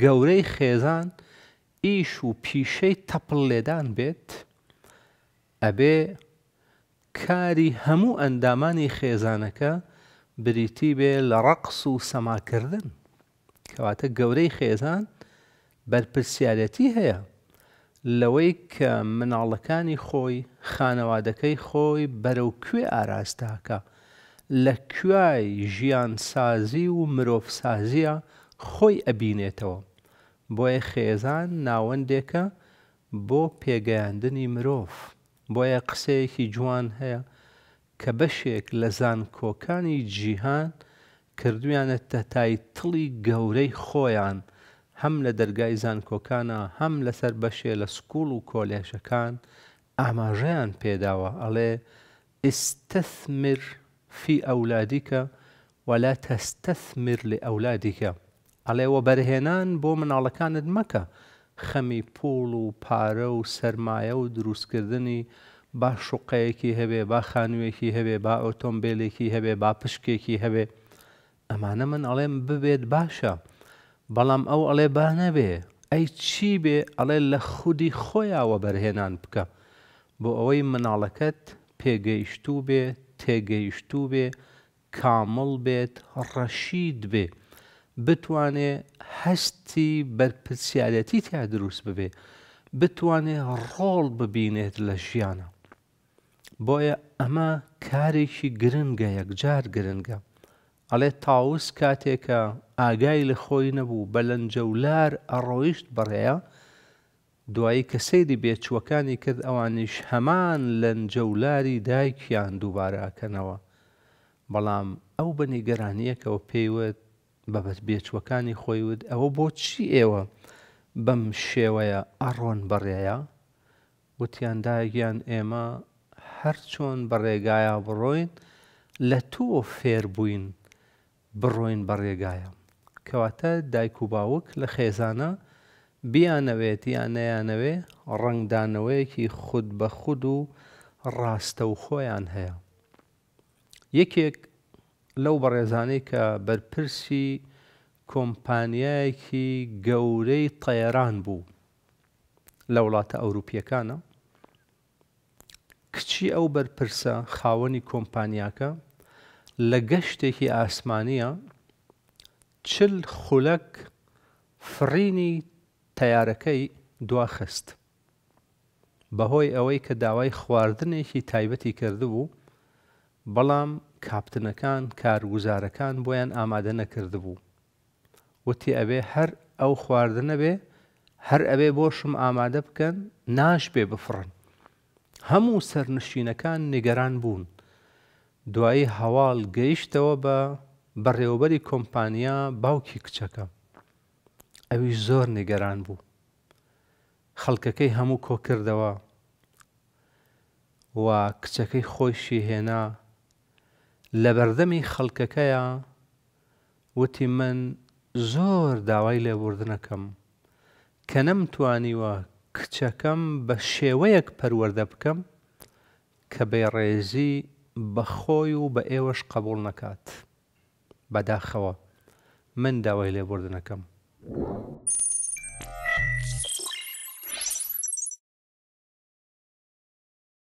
گەورەی خێزان ئیش و پیشەی تەپڵ لێدان بێت ئەبێ کاری هەموو ئەندامانی خێزانەکە بریتی بێ لە ڕەقس و سەماکردن کەواتە گەورەی خێزان بەرپرسیارەتی هەیە لەوەی کە مناڵەکانی خۆی خانەوادەکەی خۆی بەرەو کوێ ئاراستاکە لە کوای ژیان سازی و مرۆڤ سازیە خۆی ئەبینێتەوە بۆیە خێزان ناوەندێکە بۆ پێگەیاندنی مرۆڤ بۆیە قسەیەکی جوان هەیە کە بەشێک لە زانکۆکانی جیهان کردویانە تەتای تڵی گەورەی خۆیان هەم لە دەرگای زانکۆکانە هەم لەسەر بەشێ لە سکوڵ و کۆلێشەکان ئاماژەیان پێداوە ئەڵێ ئستثمر في ئەولادیکە ولا تەستثمر لە ئەولادیکە ئەڵێوە بەرهێنان بۆ مناڵەکانت مەکە خەمی پوڵ و پارە و سەرمایە و دروستکردنی با شوقەیەکی هەبێ با خانوویەکی هەبێ با ئۆتۆمبیلێکی هەبێ با پشکێکی هەبێ ئەمانە من ئەڵێم ببێت باشە بەڵام ئەو ئەڵێ با نەبێ ئەی چی بێ ئەڵێ لە خودی خۆیاوە بەرهێنان بکە بۆ ئەوەی مناڵەکەت پێگەیشتوو بێ تێگەیشتوو بێ کامڵ بێت ڕەشید بێ بتوانێ هەستی بەرپسیارەتی تیا دروست ببێ بتوانێ ڕۆڵ ببینێت لە ژیانە بۆیە ئەمە کارێکی گرنگە یەکجار گرنگە ئەڵێ تاوس کاتێکە ئاگای لە خۆی نەبوو بە لەنجەولار ئەڕۆیشت بڕێە دوایی کە سەیری بێچووەکانی کرد ئەوانیش هەمان لەنجەولاری دایکیان دووبارەکەنەوە بەڵام ئەو بەنیگەرانیەکەەوە پێیوت بەبەت بێچوەکانی خۆیوت ئەوە بۆچی ئێوە بەم شێوەیە ئەڕۆن بەڕێیە وتیانداگیان ئێمە هەر چۆن بە ڕێگایە بڕۆین لە تۆ فێر بووین بڕۆین بە ڕێگایە کەواتە دایک و باوک لە خێزانە بیانەوێت یان نەیانەوێ ڕنگدانەوەیەکی خود بە خود و ڕاستە و خۆیان هەیە یەکێک لەو بەڕێزانەی کە بەرپرسی کۆمپانیایەکی گەورەی تەیەران بوو لە وڵاتە ئەوروپیەکانە کچی ئەو بەرپرسە خاوەنی کۆمپانیاکە لە گەشتێکی ئاسمانیە چل خولەک فرینی تیارەکەی دواخست بەهۆی ئەوەی کە داوای خواردنێکی تایبەتی کردبوو بەڵام کاپتنەکان کارگوزارەکان بۆیان ئامادە نەکردبوو وتی ئەبێ هەر ئەو خواردنە بێ هەر ئەبێ بۆشم ئامادە بکەن ناش بێ بفڕن هەموو سەرنشینەکان نیگەران بوون دوایی هەواڵ گەیشتەوە بە بەڕێوبەری کۆمپانیا باوکی کچەکە ئەویش زۆر نیگەران بوو خەڵکەکەی هەموو کۆ کردەوە و کچەکەی خۆشی هێنا لە بەردەمی خەڵکەکەیە وتی من زۆر داوای لێبوردنەکەم کە نەمتوانیوە کچەکەم بە شێوەیەک پەروەەردە بکەم کە بێڕێزی بەخۆی و بە ئێوەش قبول نەکات بەداخەوە من داوای لێبوردنەکەم